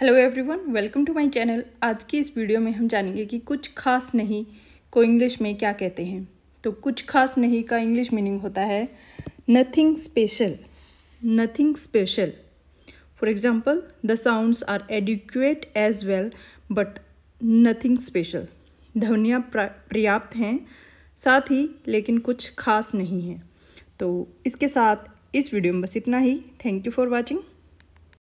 hello everyone welcome to my channel आज की इस वीडियो में हम जानेंगे कि कुछ खास नहीं को इंग्लिश में क्या कहते हैं तो कुछ खास नहीं का इंग्लिश मीनिंग होता है nothing special nothing special for example the sounds are adequate as well but nothing special ध्वनियाँ पर्याप्त हैं साथ ही लेकिन कुछ खास नहीं है तो इसके साथ इस वीडियो में बस इतना ही थैंक यू फॉर वॉचिंग